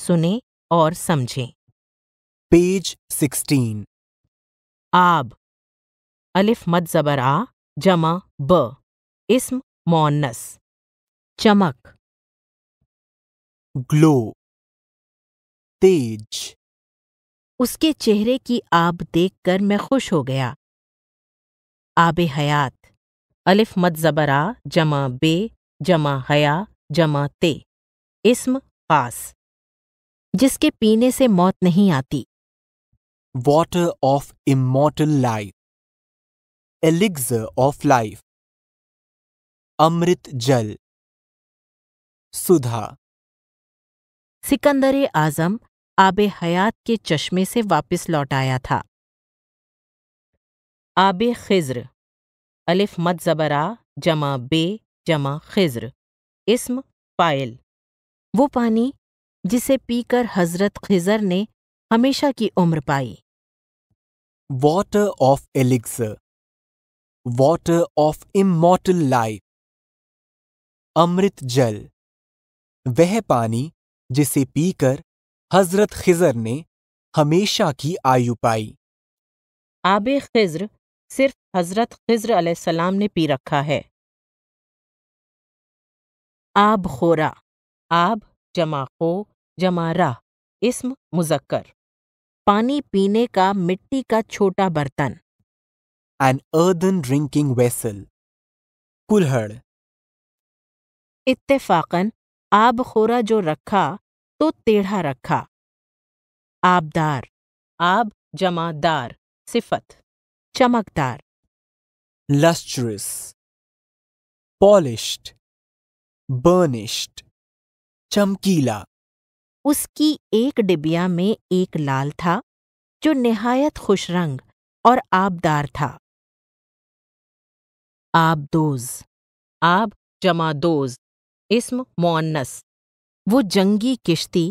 सुने और समझें पेज सिक्सटीन आब अलिफ मद जबर आ जमा ब इसम मौनस चमक ग्लो तेज उसके चेहरे की आब देखकर मैं खुश हो गया आब हयात अलिफ मद जबरा जमा बे जमा हया जमा ते इसम खास जिसके पीने से मौत नहीं आती water of immortal life elixir of life अमृत जल सुधा सिकंदर आजम आब हयात के चश्मे से वापस लौट आया था आब खिज्र अलिफ मत जबरा जमा बे जमा खिज्र इसम पायल वो पानी जिसे पीकर हजरत खिजर ने हमेशा की उम्र पाई water of elixir water of immortal life अमृत जल वह पानी जिसे पीकर हजरत खिजर ने हमेशा की आयु पाई आब खिज्र सिर्फ हजरत खिज्र सलाम ने पी रखा है आब खोरा आब जमा खो जमा राह इसम मुजक्कर पानी पीने का मिट्टी का छोटा बर्तन एन अर्दन ड्रिंकिंग वेसल कुल्हड़ इत्तेफाकन आब खोरा जो रखा तो टेढ़ा रखा आबदार आब जमादार सिफत चमकदार lustrous पॉलिश्ड बर्निश्ड चमकीला उसकी एक डिबिया में एक लाल था जो निहायत खुश रंग और आबदार था आबदोज आब जमादोज इसम मोन्नस वो जंगी किश्ती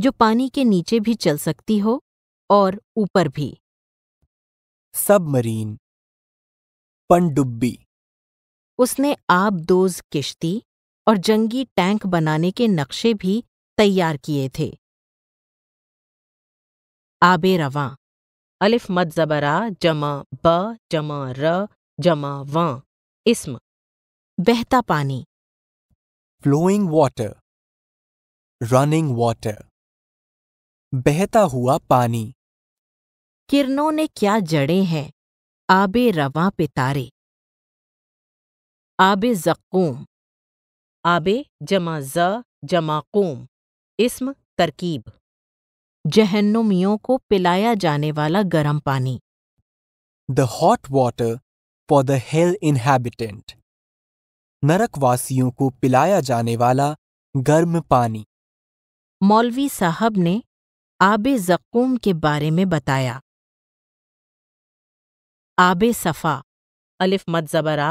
जो पानी के नीचे भी चल सकती हो और ऊपर भी सबमरीन पनडुब्बी उसने आबदोज किश्ती और जंगी टैंक बनाने के नक्शे भी तैयार किए थे आबे रवा अलिफ मत जबरा जमा ब जमा र जमा व इस्म बहता पानी फ्लोइंग वाटर रनिंग वाटर बहता हुआ पानी किरणों ने क्या जड़े हैं आबे रवा पितारे आबे जक्कूम आबे जमा ज जमा कूम इसम तरकीब जहन्नुमियों को पिलाया जाने वाला गर्म पानी the hot water for the hell inhabitant नरकवासियों को पिलाया जाने वाला गर्म पानी मौलवी साहब ने आब जक्कूम के बारे में बताया आब सफ़ा अलिफ मत जबरा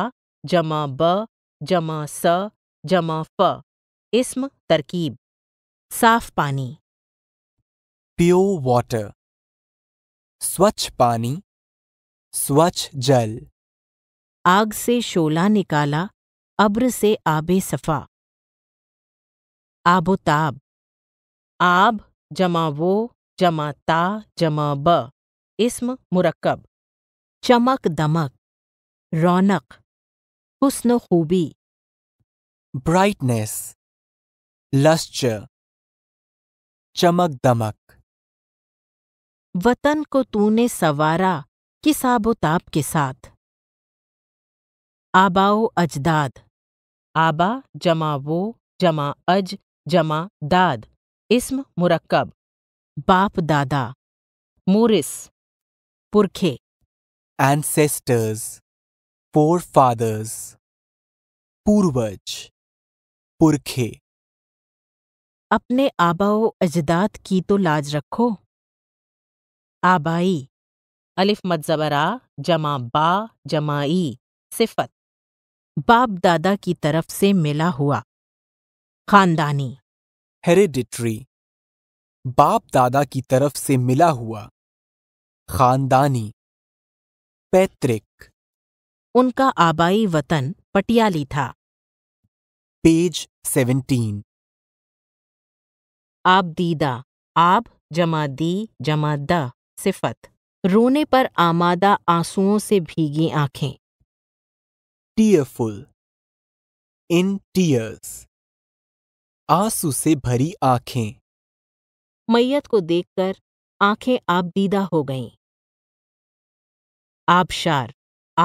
जमा ब जमा स जमा फ इसम तरकीब साफ पानी प्योर वाटर स्वच्छ पानी स्वच्छ जल आग से शोला निकाला अब्र से आबे सफा आबोताब आब जमा वो जमा ता जमा ब इसम मुरक्कब चमक दमक रौनक हुस्न खूबी ब्राइटनेस लस्चर चमक दमक वतन को तूने सवारा किस आबोताप के साथ आबाओ अजदाद आबा जमा वो जमा अज जमा दाद इस्म मुरक्कब बाप दादा मोरिस पुरखे एंसेस्टर्स फोर फादर्स पूर्वज पुरखे अपने आबाओ अजदाद की तो लाज रखो आबाई अलिफ मजबरा जमा बा जमाई सिफत बाप दादा की तरफ से मिला हुआ खानदानी हेरिडिट्री बाप दादा की तरफ से मिला हुआ खानदानी पैतृक उनका आबाई वतन पटियाली था पेज सेवेंटीन आबदीदा आब जमा दी जमा द सिफत रोने पर आमादा आंसुओं से भीगी आंखें टीयरफुल इन टीयर्स आंसू से भरी आंखें मैयत को देखकर आंखें आबदीदा हो गईं आबशार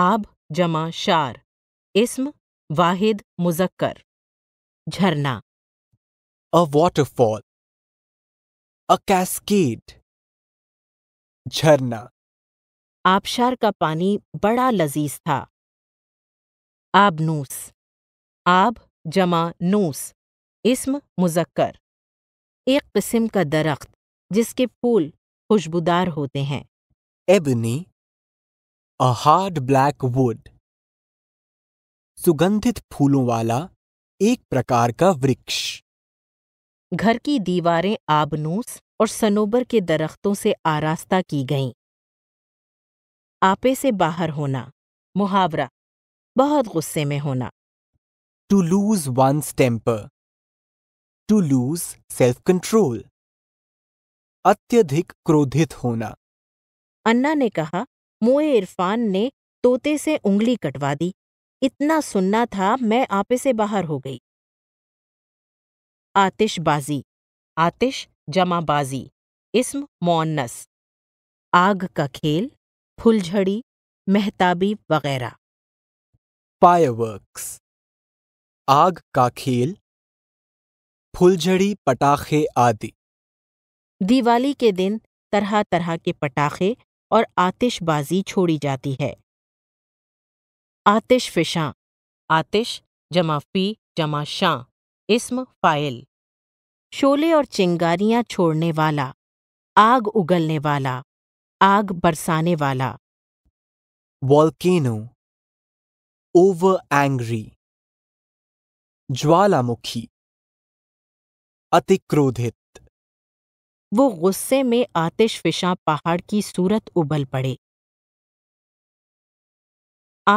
आब जमा शार इसम वाहिद मुजक्कर झरना अ वाटरफॉल अ कैस्केड झरना आबशार का पानी बड़ा लजीज था आबनूस आब जमा नूस इसम मुजक्कर एक किस्म का दरख्त जिसके फूल खुशबूदार होते हैं ebony a hard black wood सुगंधित फूलों वाला एक प्रकार का वृक्ष घर की दीवारें आबनूस और सनोबर के दरख्तों से आरास्ता की गईं आपे से बाहर होना मुहावरा बहुत गुस्से में होना to lose one temper to lose self control अत्यधिक क्रोधित होना अन्ना ने कहा मोए इरफान ने तोते से उंगली कटवा दी इतना सुनना था मैं आपे से बाहर हो गई आतिशबाजी आतिश जमाबाजी इसम मोन्नस आग का खेल फुलझड़ी महताबी वगैरह फायरवर्क्स आग का खेल फुलझड़ी पटाखे आदि दिवाली के दिन तरह तरह के पटाखे और आतिशबाजी छोड़ी जाती है आतिश फिशां आतिश जमा फी जमा शां इस्म फ़ाइल शोले और चिंगारियां छोड़ने वाला आग उगलने वाला आग बरसाने वाला वॉल्केनो ओवर एंग्री ज्वालामुखी अतिक्रोधित वो गुस्से में आतिश फिशा पहाड़ की सूरत उबल पड़े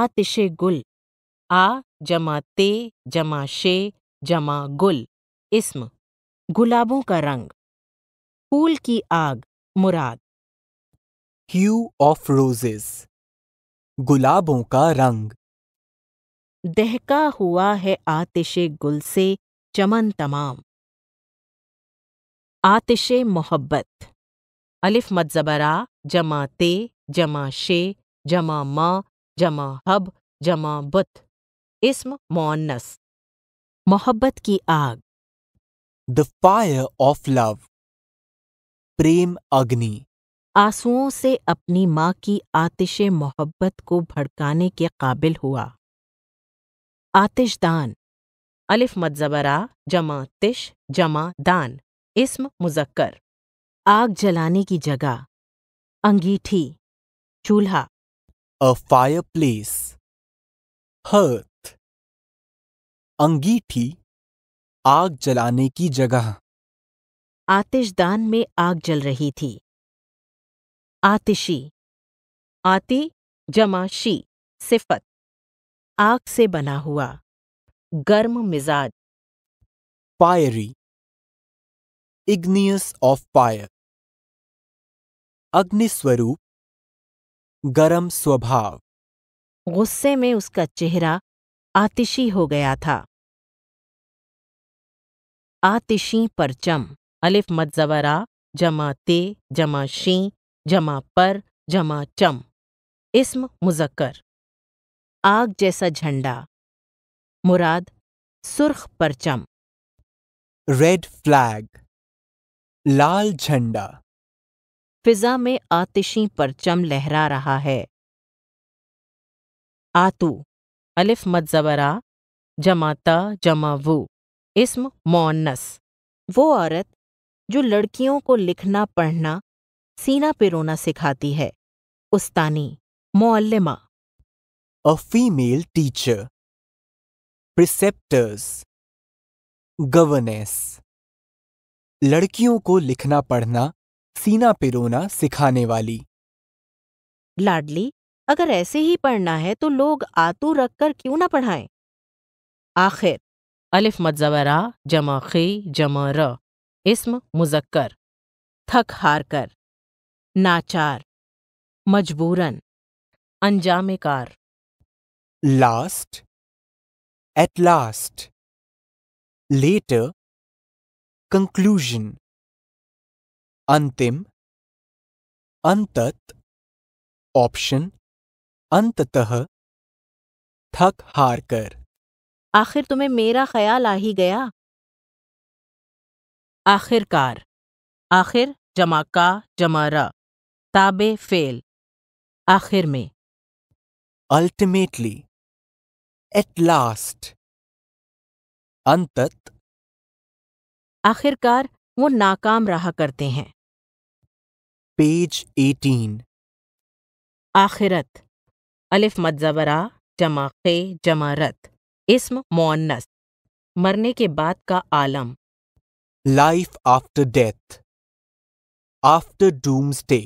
आतिशे गुल आ जमा ते जमा शे जमा गुल इस्म गुलाबों का रंग फूल की आग मुराद ह्यू ऑफ रोजेस गुलाबों का रंग दहका हुआ है आतिश गुल से चमन तमाम आतिश मोहब्बत अलिफ मत जमा ते जमा शे जमा मा जमा हब जमा बुत इसम मोनस मोहब्बत की आग द फायर ऑफ लव प्रेम अग्नि आंसुओं से अपनी माँ की आतिश मोहब्बत को भड़काने के काबिल हुआ आतिशदान अलिफ मजबरा जमा तिश जमा दान इसम मुजक्कर आग जलाने की जगह अंगीठी चूल्हा अ फायर प्लेस हर्थ अंगीठी आग जलाने की जगह आतिशदान में आग जल रही थी आतिशी आति जमा शी सिफत आग से बना हुआ गर्म मिजाज पायरी इग्नियस ऑफ पायर अग्निस्वरूप गर्म स्वभाव गुस्से में उसका चेहरा आतिशी हो गया था आतिशी परचम अलिफ मत जमा ते जमा शी जमा पर जमा चम इसम मुजक्कर आग जैसा झंडा मुराद सुर्ख परचम रेड फ्लैग लाल झंडा फिजा में आतिशी परचम लहरा रहा है आतू अलिफ मत ज़बरा जमाता जमा वो इसम मोनस वो औरत जो लड़कियों को लिखना पढ़ना सीना पिरोना सिखाती है उस्तानी मोलमा a female teacher preceptors governess लड़कियों को लिखना पढ़ना सीना पिरोना सिखाने वाली लाडली अगर ऐसे ही पढ़ना है तो लोग आतू रख कर क्यों ना पढ़ाएं आखिर अलिफ मजबरा जमा खी जमा र इसम मुजक्कर थक हार कर नाचार मजबूरन अंजाम कार last at last later conclusion अंतिम अंतत ऑप्शन अंततः थक हार कर आखिर तुम्हें मेरा ख्याल आ ही गया आखिरकार आखिर जमा का जमा रा ताबे फेल आखिर में अल्टीमेटली एट लास्ट अंतत आखिरकार वो नाकाम रहा करते हैं पेज एटीन आखिरत अलिफ मदजवरा जमा खे जमा रत इसम मोन्नस मरने के बाद का आलम life after death after doomsday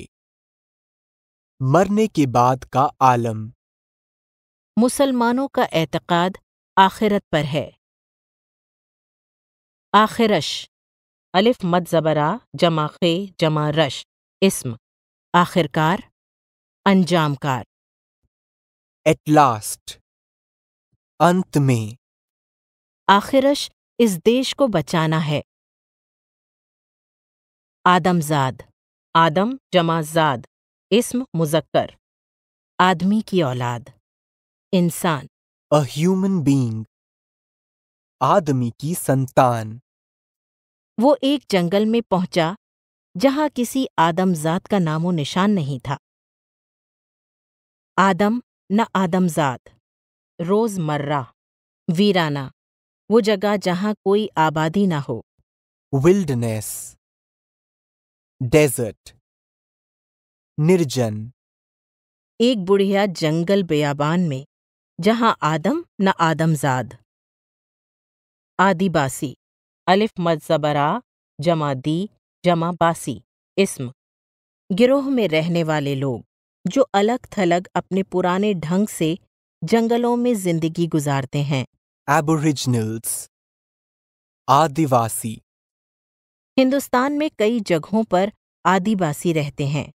मरने के बाद का आलम मुसलमानों का एतक़ाद आखिरत पर है आखिरश अलिफ मत जबरा जमा खे जमा रश इसम आखिरकार अंजामकार एट लास्ट अंत में आखिरश इस देश को बचाना है आदमजाद आदम जमाजाद इसम मुजक्कर आदमी की औलाद इंसान अ ह्यूमन बींग आदमी की संतान वो एक जंगल में पहुंचा जहां किसी आदमजात का नामो निशान नहीं था आदम न आदमजात रोज़मर्रा वीराना वो जगह जहां कोई आबादी ना हो विल्डनेस डेजर्ट निर्जन एक बुढ़िया जंगल बेयाबान में जहां आदम न आदमजाद आदिबासी अलिफ मजबरा जमा दी जमा बासी इस्म गिरोह में रहने वाले लोग जो अलग थलग अपने पुराने ढंग से जंगलों में जिंदगी गुजारते हैं एबोरिजिनल्स आदिवासी हिंदुस्तान में कई जगहों पर आदिवासी रहते हैं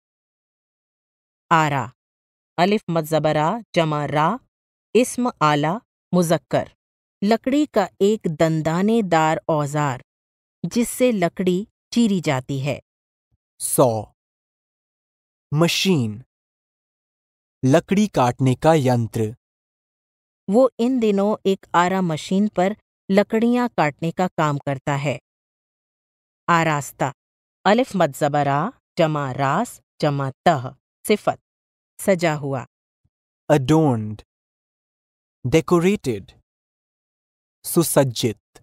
आरा अलिफ मजबरा जमा रा इसम आला मुजक्कर लकड़ी का एक दंदानेदार औजार जिससे लकड़ी चीरी जाती है सौ मशीन लकड़ी काटने का यंत्र वो इन दिनों एक आरा मशीन पर लकड़ियां काटने का काम करता है आरास्ता अलिफ मतजबरा जमा रास जमा तह सिफत सजा हुआ अडोन्ड डेकोरेटेड सुसज्जित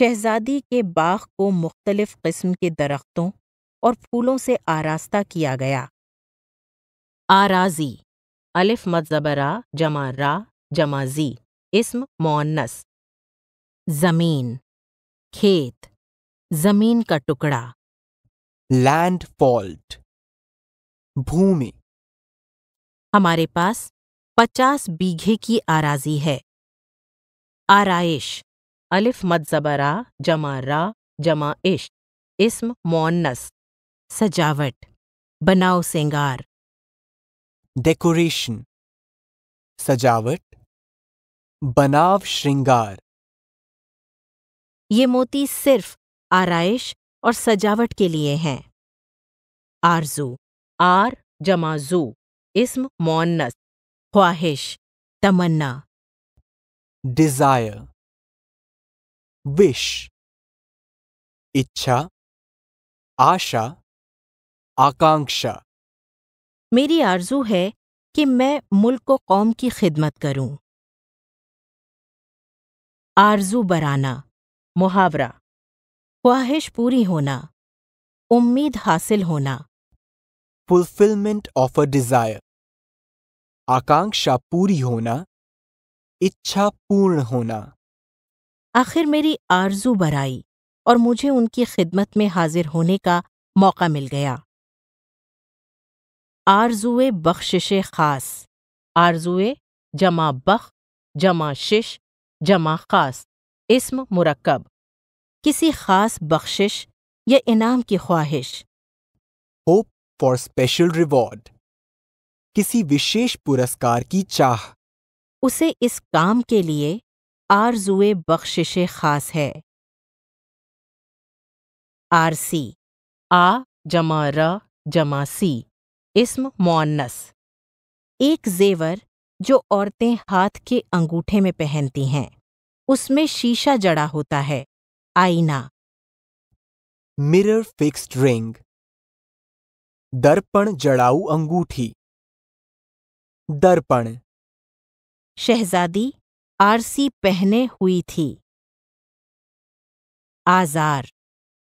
शहजादी के बाग को मुख्तलिफ किस्म के दरख्तों और फूलों से आरास्ता किया गया आराजी अलिफ मजबरा जमा रा जमा जी इसम मोन्नस जमीन खेत जमीन का टुकड़ा लैंड फॉल्ट भूमि हमारे पास पचास बीघे की आराजी है आरइश अलिफ मजबरा जमा रा जमा इश इसम मोन्नस सजावट बनाओ सिंगार डेकोरेशन सजावट बनाव श्रृंगार ये मोती सिर्फ आरइश और सजावट के लिए हैं आरजू आर जमाजू इसम मोन्नस ख्वाहिश तमन्ना डिजायर विश इच्छा आशा आकांक्षा मेरी आरजू है कि मैं मुल्क को कौम की खिदमत करूं आरजू बराना मुहावरा ख्वाहिश पूरी होना उम्मीद हासिल होना फुलफिलमेंट ऑफ अ डिज़ायर आकांक्षा पूरी होना इच्छा पूर्ण होना आखिर मेरी आरजू बराई और मुझे उनकी खिदमत में हाजिर होने का मौका मिल गया आरजुए बख्शिश ख़ास आरजुए जमा बख जमा शिश जमा ख़ास इसम मुरकब किसी ख़ास बख्शिश या इनाम की ख्वाहिश होप फॉर स्पेशल रिवॉर्ड किसी विशेष पुरस्कार की चाह उसे इस काम के लिए आरजुए बख्शिश ख़ास है आरसी आ जमा र जमा सी इसम मुन्नस एक जेवर जो औरतें हाथ के अंगूठे में पहनती हैं उसमें शीशा जड़ा होता है आईना मिरर फिक्स्ड रिंग दर्पण जड़ाऊ अंगूठी दर्पण शहजादी आरसी पहने हुई थी आजार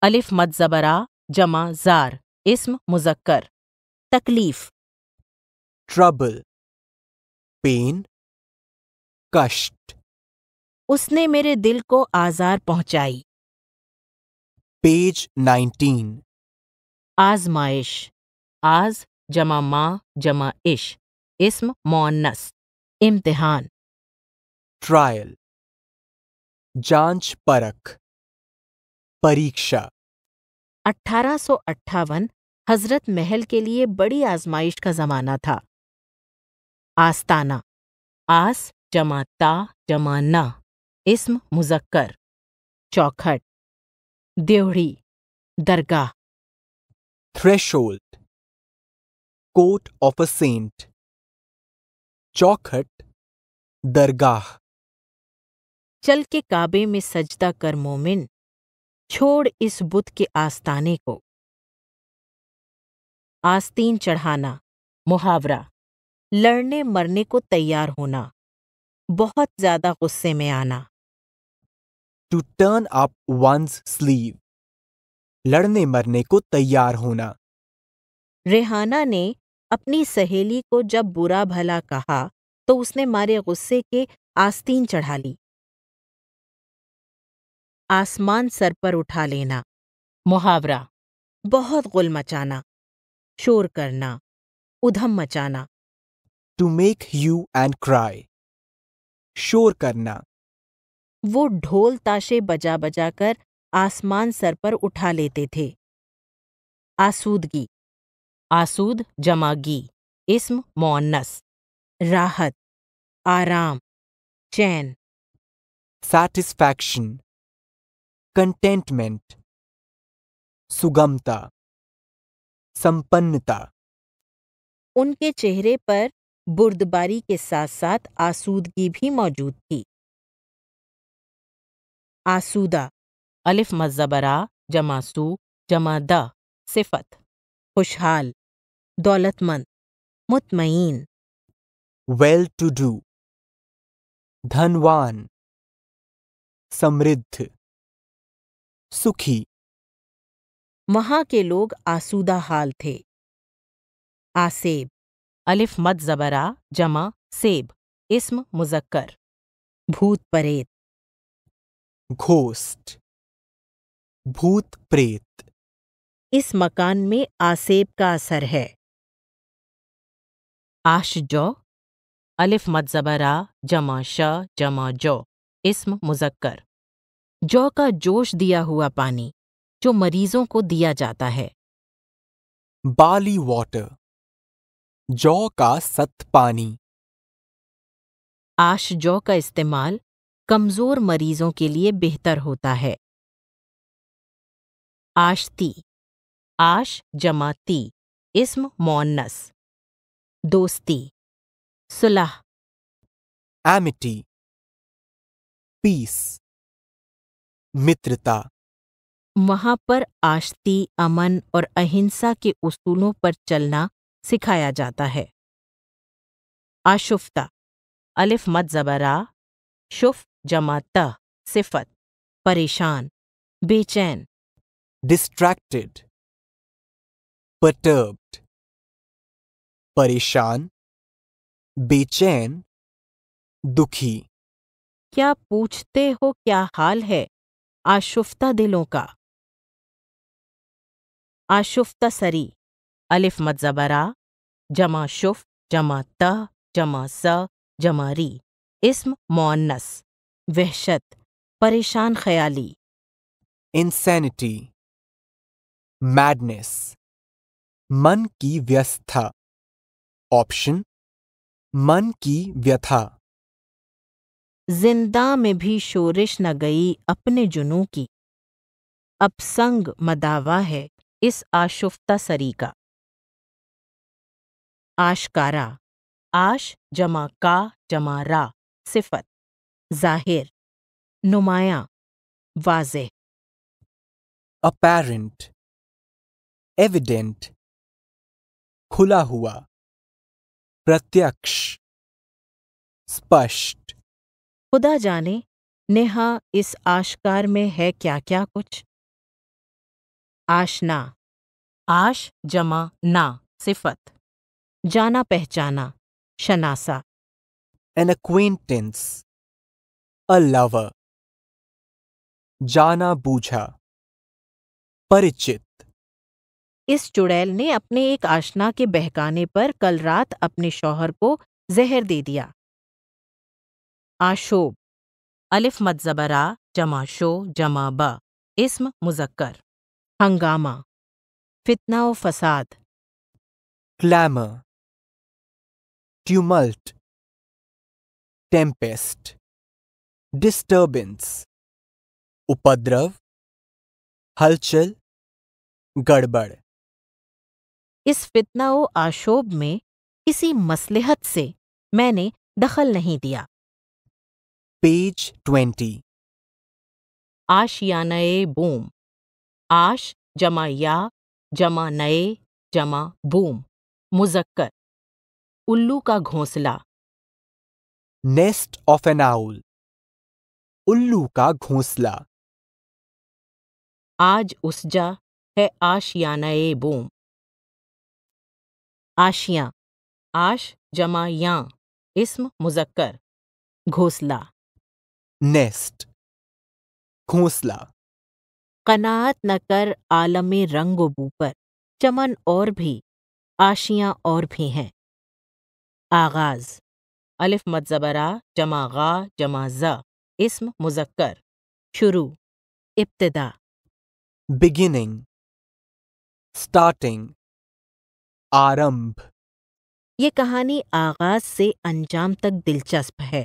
अलिफ मतजबरा जमा जार इसम मुजक्कर तकलीफ ट्रबल पेन कष्ट उसने मेरे दिल को आजार पहुंचाई पेज नाइनटीन आजमाइश आज जमा माँ जमा इश इसम मोनस इम्तिहान ट्रायल जांच परख परीक्षा अठारह सौ अट्ठावन हजरत महल के लिए बड़ी आजमाइश का जमाना था आस्ताना आस जमा ता जमा मुजक्कर चौखट देवड़ी दरगाह threshold court of a saint चौखट दरगाह चल के काबे में सजदा कर मोमिन छोड़ इस बुत के आस्ताने को आस्तीन चढ़ाना मुहावरा लड़ने मरने को तैयार होना बहुत ज्यादा गुस्से में आना to turn up one's sleeve लड़ने मरने को तैयार होना रेहाना ने अपनी सहेली को जब बुरा भला कहा तो उसने मारे गुस्से के आस्तीन चढ़ा ली आसमान सर पर उठा लेना मुहावरा बहुत गुल मचाना शोर करना उधम मचाना to make hue and cry शोर करना वो ढोल ताशे बजा बजा कर आसमान सर पर उठा लेते थे आसूदगी आसूद जमागी इस्म मोन्नस राहत आराम चैन सैटिस्फैक्शन कंटेंटमेंट सुगमता संपन्नता उनके चेहरे पर बुर्दबारी के साथ साथ आसूदगी भी मौजूद थी आसूदा अलिफ मजबरा जमासू द सिफत खुशहाल दौलतमंद मुतमईन वेल टू डू धनवान समृद्ध सुखी वहाँ के लोग आसूदा हाल थे आसेब अलिफ मत जबरा जमा सेब इस्म मुजक्कर भूत परेत घोस्ट भूत प्रेत इस मकान में आसेब का असर है आश जौ अलिफ मत जबरा जमा श जमा जौ इस्म मुजक्कर जौ का जोश दिया हुआ पानी जो मरीजों को दिया जाता है बाली वाटर जौ का सत पानी आश जौ का इस्तेमाल कमजोर मरीजों के लिए बेहतर होता है आशती आश जमाती इस्म मौनस दोस्ती सुलह एमिटी पीस मित्रता वहाँ पर आश्ती अमन और अहिंसा के उसूलों पर चलना सिखाया जाता है आशुफ्ता अलिफ मत जबरा शुफ जमात सिफत परेशान बेचैन डिस्ट्रैक्टेड perturbed परेशान बेचैन दुखी क्या पूछते हो क्या हाल है आशुफ्ता दिलों का आशुफ्ता सरी अलिफ मत जबरा जमा शुफ जमा त जमा स जमा री इसम मोन्नस वहशत परेशान ख्याली इंसैनिटी मैडनेस मन की व्यस्था ऑप्शन मन की व्यथा जिंदा में भी शोरिश न गई अपने जुनू की अपसंग मदावा है इस आशुफ्ता सरी का आशकारा आश जमा का जमा रा सिफत जाहिर नुमाया वाजे अपेरेंट एविडेंट खुला हुआ प्रत्यक्ष स्पष्ट खुदा जाने नेहा इस आशकार में है क्या क्या कुछ आशना आश जमा ना सिफत जाना पहचाना शनासा एन अक्वेंटेंस अ लवर जाना बूझा परिचित इस चुड़ैल ने अपने एक आशना के बहकाने पर कल रात अपने शौहर को जहर दे दिया आशोब अलिफ मतजबरा जमा शो जमा ब इसम मुजक्कर हंगामा फितना व फसाद क्लैमर ट्यूमल्ट टेम्पेस्ट डिस्टर्बेंस उपद्रव हलचल गड़बड़ इस फितना व आशोब में किसी मसलहत से मैंने दखल नहीं दिया पेज ट्वेंटी आशियाना बोम आश जमा या जमा नए जमा बूम मुजक्कर उल्लू का घोंसला नेस्ट ऑफ एन आउल उल्लू का घोंसला आज जा है नए बोम आशिया आश जमा या इसम मुजक्कर घोंसला नेस्ट घोंसला कनात न कर आलम रंग बू पर चमन और भी आशियाँ और भी हैं आगाज अलिफ मतजबरा जमा गा जमा ज़ा इसम मुजक्कर शुरू इब्तदा बिगिनिंग स्टार्टिंग आरंभ ये कहानी आगाज से अंजाम तक दिलचस्प है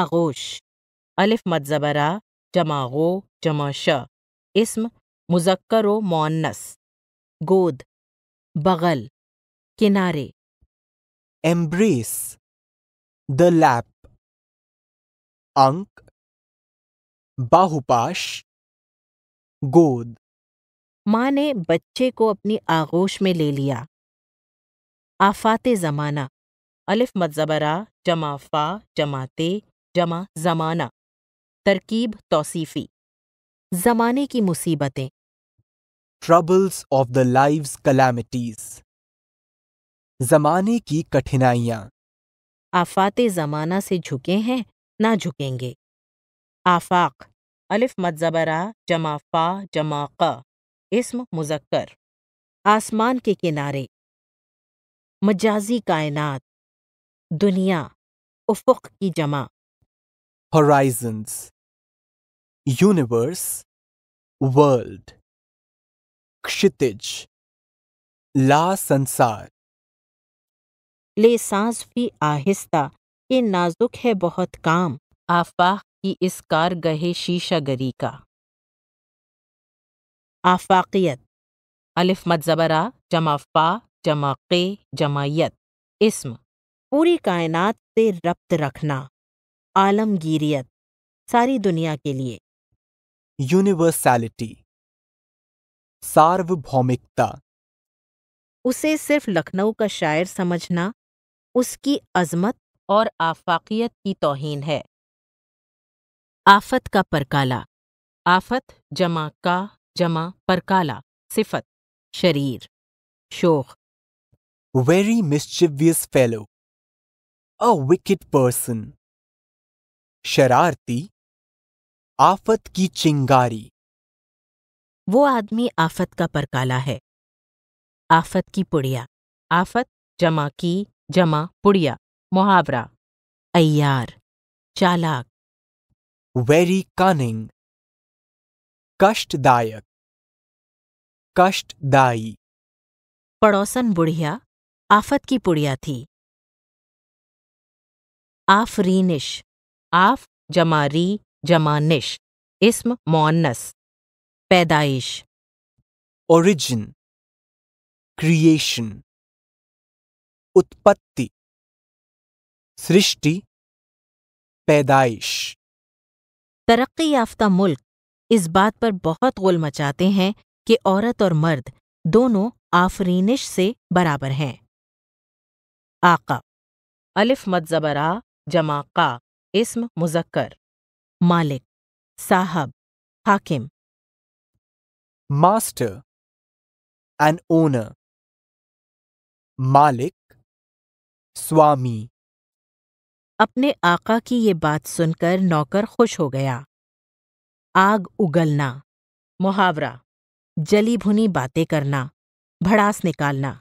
आगोश अलिफ मतजबरा जमा गो जमा श इसम मुजक्कर व मोन्नस गोद बगल किनारे एम्ब्रेस द लैप अंक बाहुपाश गोद माँ ने बच्चे को अपनी आगोश में ले लिया आफात ज़माना अलिफ मजबरा जमा फ़ा जमाते जमा ज़माना तरकीब तौसीफी ज़माने की मुसीबतें troubles of the life calamities ज़माने की कठिनाइयाँ आफात ज़माना से झुके हैं ना झुकेंगे आफाक अलिफ मजबरा जमा फा जमा क इसम मुजक्कर आसमान के किनारे मजाजी कायनात दुनिया उफुक की जमा horizons, universe, world, क्षितिज ला संसार ले सांस भी आहिस्ता ये नाजुक है बहुत काम आफाक की इस कार गहे शीशा गरी का आफाकियत अलिफ मत जबरा जमा फा जमा के जमायत इसम पूरी कायनात से रब्त रखना आलमगीरियत सारी दुनिया के लिए यूनिवर्सैलिटी सार्वभौमिकता उसे सिर्फ लखनऊ का शायर समझना उसकी अजमत और आफाकियत की तोहीन है आफत का परकाला आफत जमा का जमा परकाला सिफत शरीर शोक very mischievous fellow a wicked person शरारती आफत की चिंगारी वो आदमी आफत का परकाला है आफत की पुड़िया आफत जमा की जमा पुड़िया मुहावरा अयार चालाक वेरी कानिंग कष्टदायक कष्टदायी पड़ोसन बुढ़िया आफत की पुड़िया थी आफरीनिश आफ जमा री जमा निश इसम मोन्नस पैदाइश ओरिजिन क्रिएशन उत्पत्ति सृष्टि पैदाइश तरक्की याफ्ता मुल्क इस बात पर बहुत गोल मचाते हैं कि औरत और मर्द दोनों आफरीनिश से बराबर हैं आका अलिफ मत जबरा जमा का इस्म मुजक्कर मालिक साहब हाकिम मास्टर एन ओनर मालिक स्वामी अपने आका की ये बात सुनकर नौकर खुश हो गया आग उगलना मुहावरा जली भुनी बातें करना भड़ास निकालना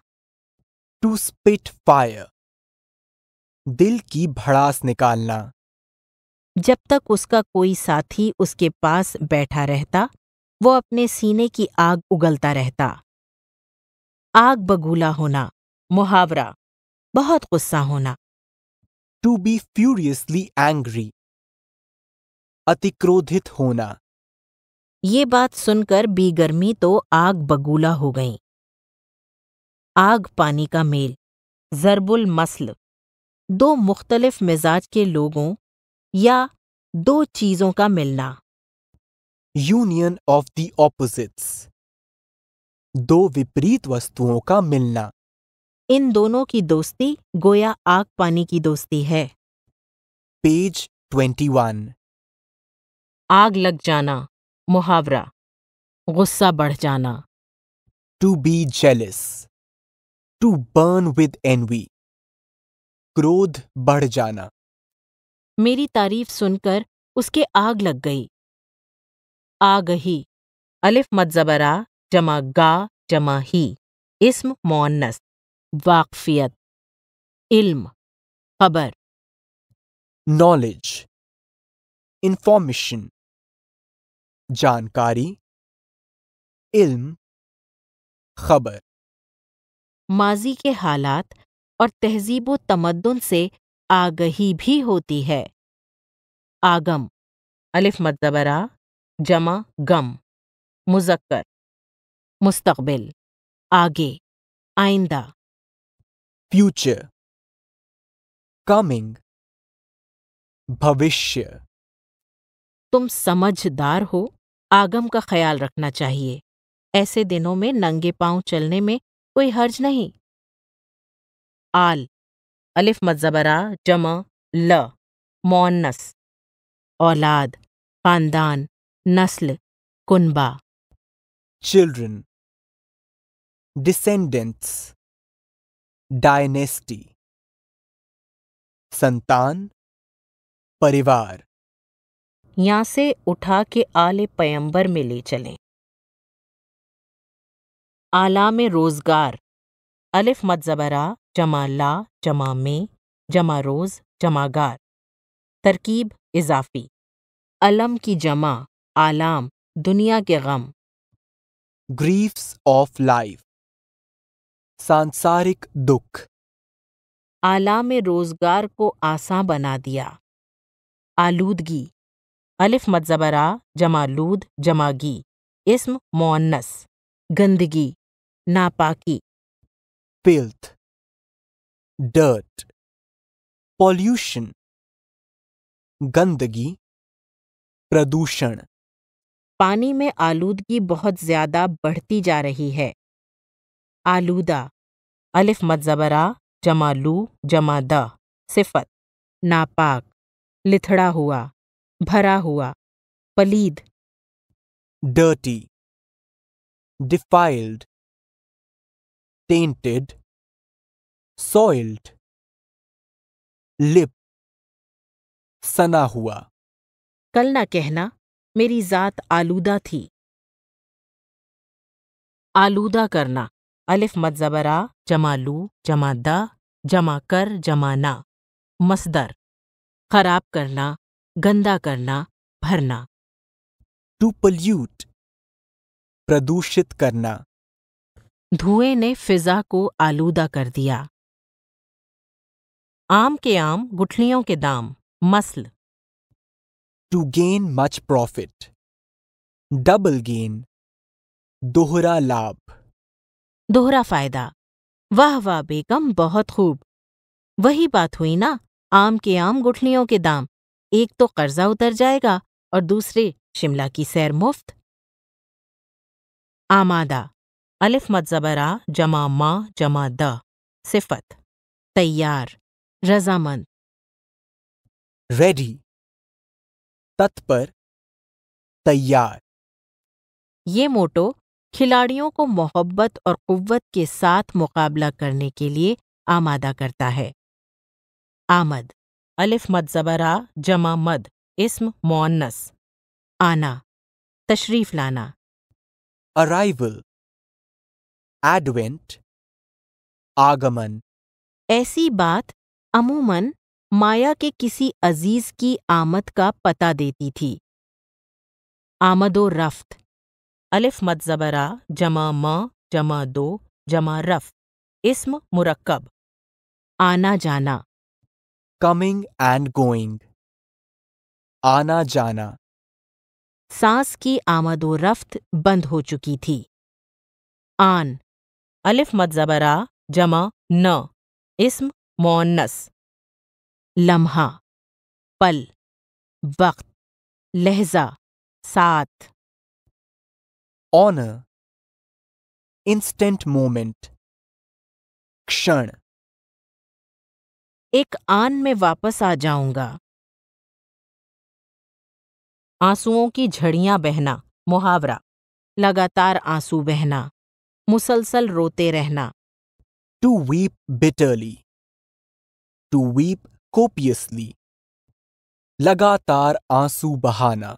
टू स्पिट फायर दिल की भड़ास निकालना जब तक उसका कोई साथी उसके पास बैठा रहता वो अपने सीने की आग उगलता रहता आग बगूला होना मुहावरा बहुत गुस्सा होना टू बी फ्यूरियसली एंग्री अतिक्रोधित होना ये बात सुनकर गर्मी तो आग बगूला हो गई आग पानी का मेल जरबुल मसल दो मुख्तलिफ मिजाज के लोगों या दो चीजों का मिलना यूनियन ऑफ द ऑपोजिट्स दो विपरीत वस्तुओं का मिलना इन दोनों की दोस्ती गोया आग पानी की दोस्ती है पेज ट्वेंटी वन आग लग जाना मुहावरा गुस्सा बढ़ जाना to be jealous to burn with envy क्रोध बढ़ जाना मेरी तारीफ सुनकर उसके आग लग गई आग ही अलिफ मतजबरा जमा गा जमा ही इस्म मोन्नस वाकफियत इल्म खबर नॉलेज इंफॉर्मेशन जानकारी इल्म खबर माजी के हालात और तहजीब तमदन से आगही भी होती है आगम अलिफ मदबरा जमा गम मुजक्कर मुस्तकबिल आगे आइंदा फ्यूचर कमिंग भविष्य तुम समझदार हो आगम का ख्याल रखना चाहिए ऐसे दिनों में नंगे पांव चलने में कोई हर्ज नहीं आल अलिफ मजबरा जमा ल मौनस औलाद खानदान नस्ल कुनबा चिल्ड्रन डिसेंडेंट्स डायनेस्टी संतान परिवार यहां से उठा के आले पयंबर में ले चलें आला में रोजगार अलिफ मजबरा जमा ला जमा में जमा रोज़ जमागार तरकीब इजाफी अलम की जमा आलाम दुनिया के गम ग्रीफ्स ऑफ लाइफ सांसारिक दुख आलाम रोजगार को आसान बना दिया आलूदगी अलिफ मतजबरा जमालूद जमागी इसम मोन्नस गंदगी नापाकी पिल्थ dirt, pollution, गंदगी प्रदूषण पानी में आलूदगी बहुत ज्यादा बढ़ती जा रही है आलूदा अलिफ मजबरा जमा लू जमा द सिफत नापाक लिथड़ा हुआ भरा हुआ पलीद dirty defiled tainted, soiled lip सना हुआ कल ना कहना मेरी जात आलूदा थी आलूदा करना अलिफ मत जबरा जमा लू जमा दा जमा कर जमा ना मसदर खराब करना गंदा करना भरना टू पल्यूट प्रदूषित करना धुएं ने फिजा को आलूदा कर दिया आम के आम गुठलियों के दाम मसल to gain much profit double gain दोहरा लाभ दोहरा फायदा वाह वाह बेगम बहुत खूब वही बात हुई ना आम के आम गुठलियों के दाम एक तो कर्जा उतर जाएगा और दूसरे शिमला की सैर मुफ्त आमादा अलिफ मतजबरा जमा माँ जमा द सिफत तैयार रजामंद रेडी तत्पर तैयार ये मोटो खिलाड़ियों को मोहब्बत और कुव्वत के साथ मुकाबला करने के लिए आमादा करता है आमद अलिफ मद जबरा जमा मद इसम मोन्नस आना तशरीफ लाना अराइवल एडवेंट आगमन ऐसी बात अमूमन माया के किसी अजीज की आमद का पता देती थी आमदो रफ्त अलिफ मत जबरा जमा म जमा दो जमा रफ इसम मुरक्कब आना जाना कमिंग एंड गोइंग आना जाना सांस की आमदो रफ्त बंद हो चुकी थी आन अलिफ मत जबरा जमा न इसम मोनस लम्हा पल वक्त लहजा साथ ऑनर इंस्टेंट मोमेंट क्षण एक आन में वापस आ जाऊंगा आंसुओं की झड़ियां बहना मुहावरा लगातार आंसू बहना मुसलसल रोते रहना to weep bitterly to weep copiously लगातार आंसू बहाना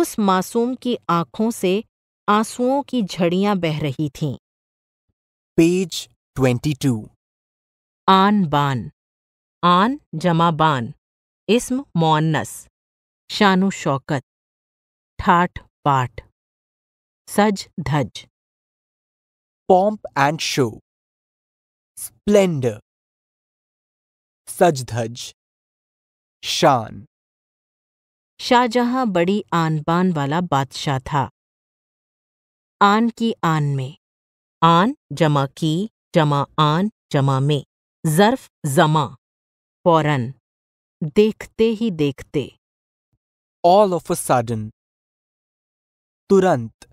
उस मासूम की आंखों से आंसुओं की झड़ियां बह रही थीं पेज टू आन बान आन जमा बान इसम मोन्नस शानु शौकत ठाठ पाठ सज धज पॉम्प एंड शो स्प्लेंडर सजधज शान शाहजहां बड़ी आन बान वाला बादशाह था आन की आन में आन जमा की जमा आन जमा में जर्फ जमा फौरन देखते ही देखते ऑल ऑफ अ सडन तुरंत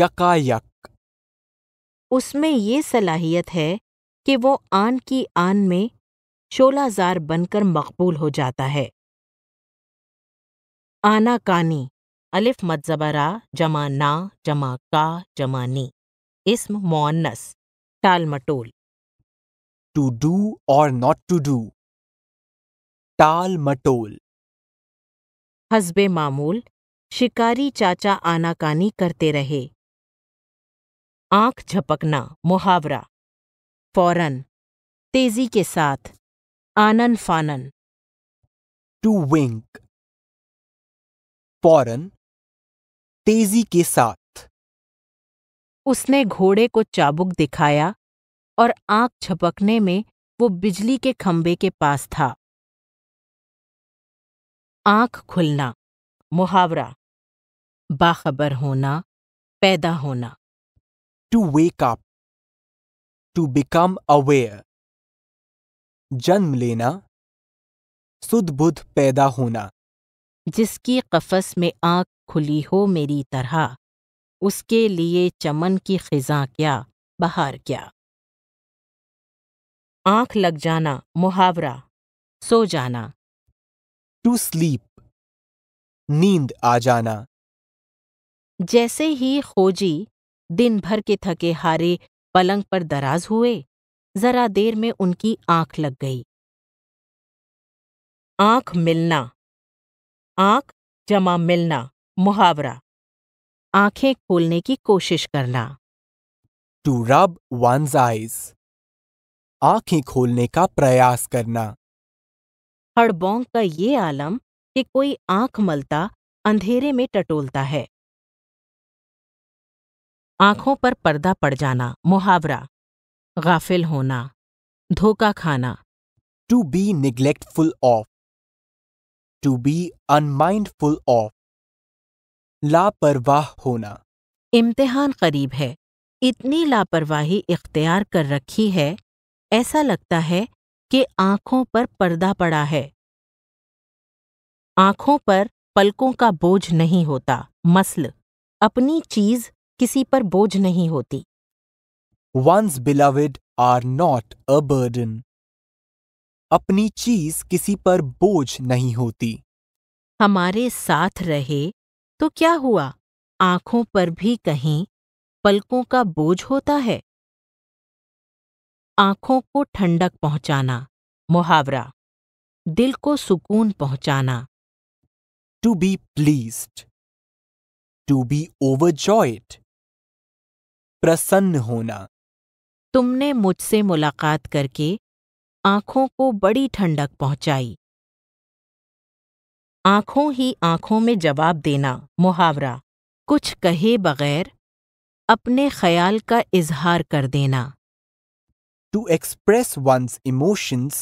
यकायक उसमें ये सलाहियत है कि वो आन की आन में शोलाजार बनकर मकबूल हो जाता है आना कानी अलिफ मत जबरा जमा ना जमा का जमा नी इसम मोन्नस टाल मटोल to do or not to do टाल मटोल हसबे मामूल शिकारी चाचा आनाकानी करते रहे आंख झपकना मुहावरा फौरन तेजी के साथ आनन फानन टू विंक फौरन तेजी के साथ उसने घोड़े को चाबुक दिखाया और आंख झपकने में वो बिजली के खंबे के पास था आंख खुलना मुहावरा बाखबर होना पैदा होना to wake up to become aware जन्म लेना सुध पैदा होना जिसकी कफस में आंख खुली हो मेरी तरह उसके लिए चमन की खिजा क्या बहार क्या आंख लग जाना मुहावरा सो जाना टू स्लीप नींद आ जाना जैसे ही खोजी दिन भर के थके हारे पलंग पर दराज हुए जरा देर में उनकी आंख लग गई आंख मिलना आंख जमा मिलना मुहावरा आंखें खोलने की कोशिश करना टू रब वंस आइज आंखें खोलने का प्रयास करना हड़बोंग का ये आलम कि कोई आंख मलता अंधेरे में टटोलता है आंखों पर पर्दा पड़ जाना मुहावरा गाफिल होना धोखा खाना to be neglectful of to be unmindful of लापरवाह होना इम्तिहान करीब है इतनी लापरवाही इख्तियार कर रखी है ऐसा लगता है कि आंखों पर पर्दा पड़ा है आंखों पर पलकों का बोझ नहीं होता मसल अपनी चीज किसी पर बोझ नहीं होती one's beloved are not a burden अपनी चीज किसी पर बोझ नहीं होती हमारे साथ रहे तो क्या हुआ आंखों पर भी कहीं पलकों का बोझ होता है आंखों को ठंडक पहुंचाना मुहावरा दिल को सुकून पहुंचाना to be pleased to be overjoyed प्रसन्न होना तुमने मुझसे मुलाकात करके आंखों को बड़ी ठंडक पहुंचाई आंखों ही आंखों में जवाब देना मुहावरा कुछ कहे बगैर अपने ख्याल का इजहार कर देना to express one's emotions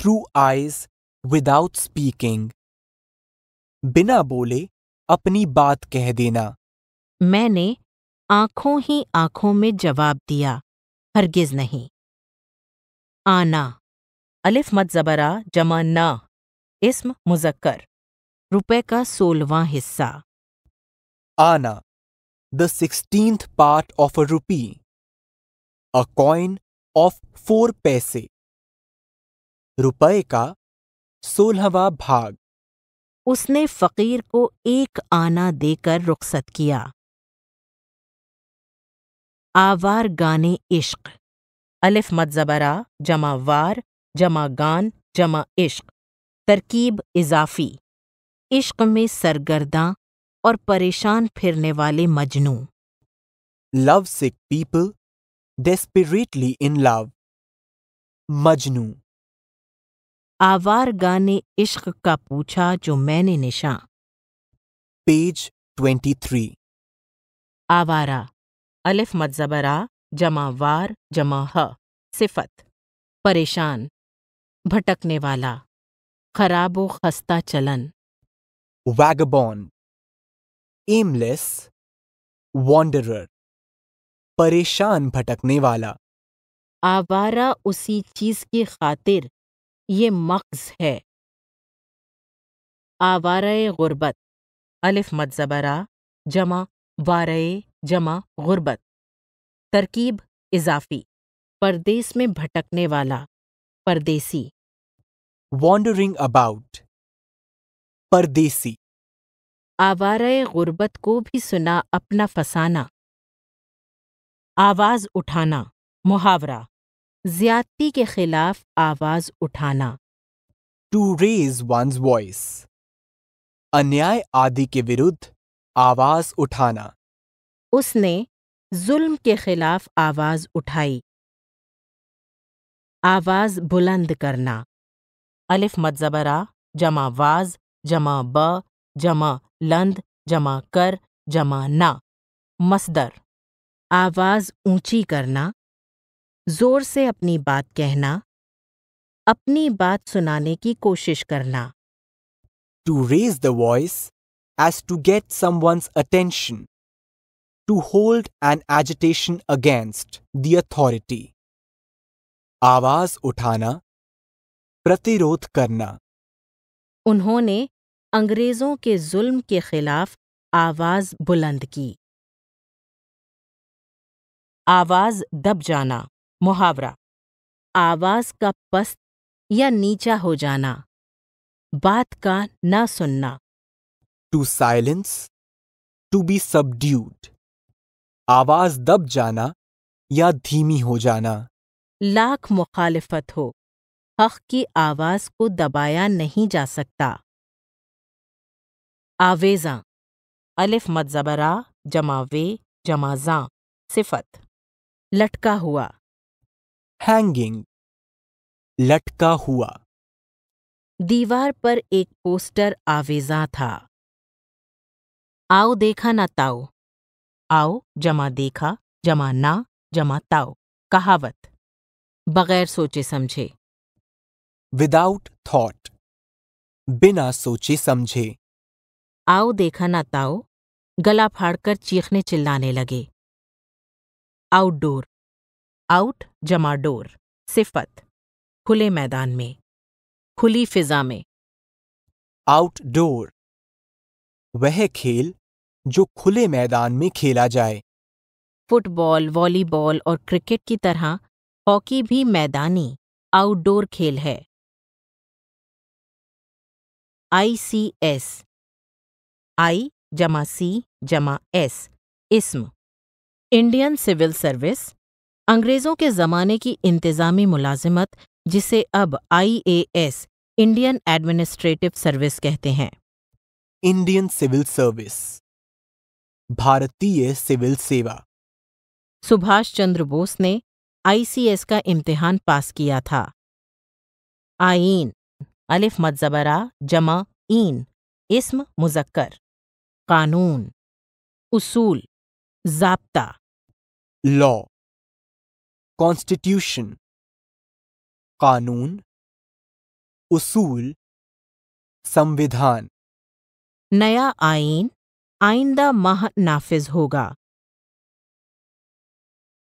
through eyes without speaking बिना बोले अपनी बात कह देना मैंने आंखों ही आंखों में जवाब दिया हरगिज नहीं आना अलिफ मत जबरा जमा ना इसम मुजक्कर रुपए का सोलवा हिस्सा आना the sixteenth part of a rupee a coin of four paise रुपए का सोलहवा भाग उसने फकीर को एक आना देकर रुखसत किया आवार गाने इश्क अलिफ मतजबरा जमा वार जमा गान जमा इश्क तरकीब इजाफी इश्क में सरगर्दा और परेशान फिरने वाले Majnu love sick people desperately in love Majnu आवार गाने इश्क का पूछा जो मैंने निशा पेज ट्वेंटी थ्री आवारा अलिफ मतजबरा जमा वार जमा ह सिफत परेशान भटकने वाला खराब व खस्ता चलन वैगबॉन एमलेस वॉन्डर परेशान भटकने वाला आवारा उसी चीज की खातिर ये मक्स है आवारा गुर्बत अलिफ मतजबरा जमा वारय जमा गुर्बत तरकीब इजाफी परदेस में भटकने वाला परदेसी वॉन्डरिंग अबाउट परदेसी आवारा गुर्बत को भी सुना अपना फसाना आवाज उठाना मुहावरा ज्यादती के खिलाफ आवाज उठाना टू रेज वंस वॉइस अन्याय आदि के विरुद्ध आवाज उठाना उसने जुल्म के खिलाफ आवाज उठाई आवाज बुलंद करना अलिफ मत जमा वाज जमा ब जमा लंद जमा कर जमा ना मसदर आवाज ऊंची करना जोर से अपनी बात कहना अपनी बात सुनाने की कोशिश करना to raise the voice as to get someone's attention to hold an agitation against the authority. आवाज उठाना प्रतिरोध करना उन्होंने अंग्रेजों के जुल्म के खिलाफ आवाज बुलंद की आवाज दब जाना मुहावरा आवाज का पस्त या नीचा हो जाना बात का ना सुनना to silence to be subdued आवाज दब जाना या धीमी हो जाना लाख मुखालफत हो हक की आवाज को दबाया नहीं जा सकता आवेजा अलिफ मतजबरा जमावे जमाजा सिफत लटका हुआ हैंगिंग लटका हुआ दीवार पर एक पोस्टर आवेजा था आओ देखा ना ताओ आओ जमा देखा जमा ना जमा ताओ कहावत बगैर सोचे समझे विदाउट थॉट बिना सोचे समझे आओ देखा ना ताओ गला फाड़कर चीखने चिल्लाने लगे आउटडोर आउट जमा डोर सिफत खुले मैदान में खुली फिजा में आउटडोर वह खेल जो खुले मैदान में खेला जाए फुटबॉल वॉलीबॉल और क्रिकेट की तरह हॉकी भी मैदानी आउटडोर खेल है आईसीएस आई जमा सी जमा एस इसम इंडियन सिविल सर्विस अंग्रेज़ों के ज़माने की इंतज़ामी मुलाजिमत जिसे अब आईएएस इंडियन एडमिनिस्ट्रेटिव सर्विस कहते हैं इंडियन सिविल सर्विस भारतीय सिविल सेवा सुभाष चंद्र बोस ने आईसीएस का इम्तिहान पास किया था आईन अलिफ मजबरा जमा ईन इसम मुजक्कर कानून उसूल जाप्ता लॉ कॉन्स्टिट्यूशन कानून उसूल संविधान नया आइन आइंदा माह नाफिज होगा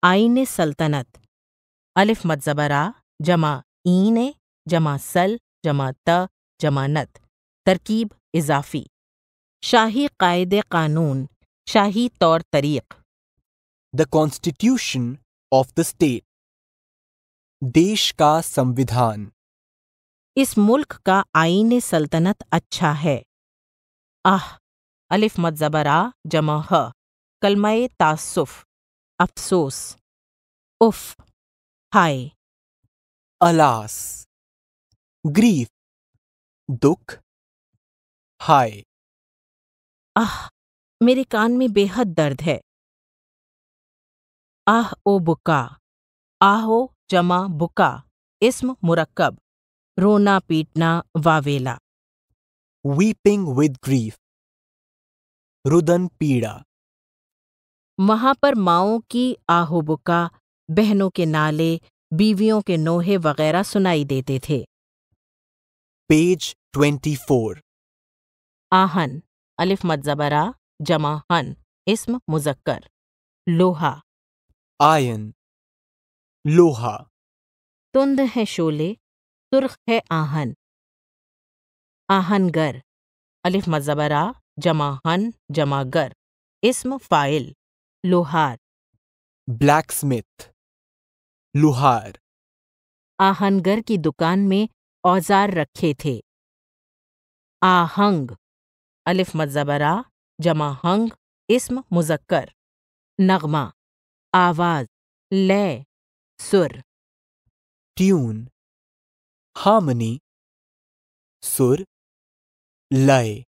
आइन सल्तनत अलिफ मतजबरा जमा ईन जमा सल जमा त जमा नत तरकीब इजाफी शाही कायद कानून शाही तौर तरीक़ the constitution of the state देश का संविधान इस मुल्क का आइन सल्तनत अच्छा है आह अलिफ मत ज़बरा जमा ह कलमय तासुफ़ अफसोस उफ हाय अलास ग्रीफ दुख हाय आह मेरे कान में बेहद दर्द है आह ओ बुका आहो जमा बुका इसम मुरक्कब रोना पीटना वावेला वीपिंग विद ग्रीफ रुदन पीड़ा वहां पर माओं की आहोबुका बहनों के नाले बीवियों के नोहे वगैरह सुनाई देते थे पेज ट्वेंटी फोर आहन अलिफ मजबरा जमा हन इसम मुजक्कर लोहा आयन लोहा तुंद है शोले तुर्ख है आहन आहनगर अलिफ मजबरा जमा हन जमा गर इसम फाइल लोहार ब्लैक स्मिथ लुहार आहनगर की दुकान में औजार रखे थे आहंग अलिफ मजबरा जमा हंग इसम मुजक्कर नगमा आवाज लय सुर ट्यून हामनी सुर लय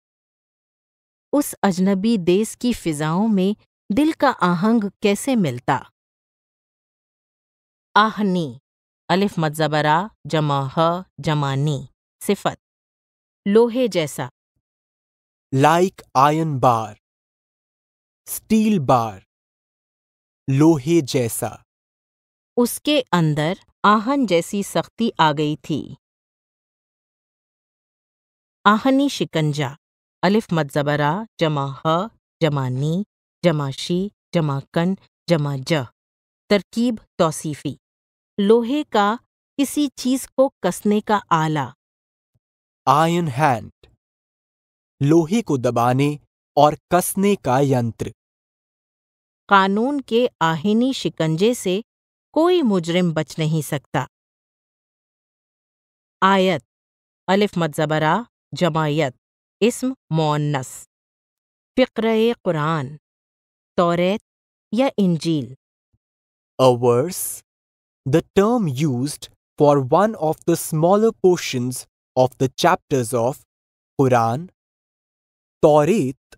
उस अजनबी देश की फिजाओं में दिल का आहंग कैसे मिलता आहनी अलिफ मजबरा जमा ह जमानी सिफत लोहे जैसा like iron bar steel bar लोहे जैसा उसके अंदर आहन जैसी सख्ती आ गई थी आहनी शिकंजा अलिफ मतजबरा ज़बरा जमा ह जमा नी जमा शी जमा कन जमा ज तरकीब तोसीफी लोहे का किसी चीज़ को कसने का आला आयन हैंड लोहे को दबाने और कसने का यंत्र कानून के आहिनी शिकंजे से कोई मुजरिम बच नहीं सकता आयत अलिफ मत जबरा जमायत इस्म मोनस फ़िक्र कुरान तौरेत या इंजील अवर्स the term use for one of the smaller portion of the chapters of Quran तौरेत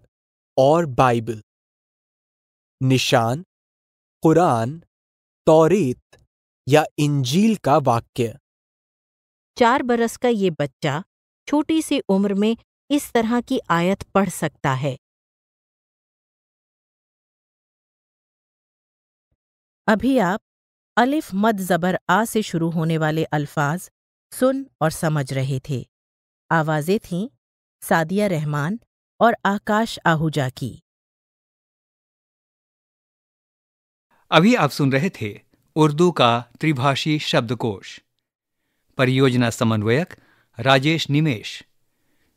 और बाइबल निशान कुरान तौरेत या इंजील का वाक्य चार बरस का ये बच्चा छोटी सी उम्र में इस तरह की आयत पढ़ सकता है अभी आप अलिफ मद ज़बर आ से शुरू होने वाले अल्फाज सुन और समझ रहे थे आवाज़ें थीं सादिया रहमान और आकाश आहूजा की अभी आप सुन रहे थे उर्दू का त्रिभाषी शब्दकोश परियोजना समन्वयक राजेश निमेश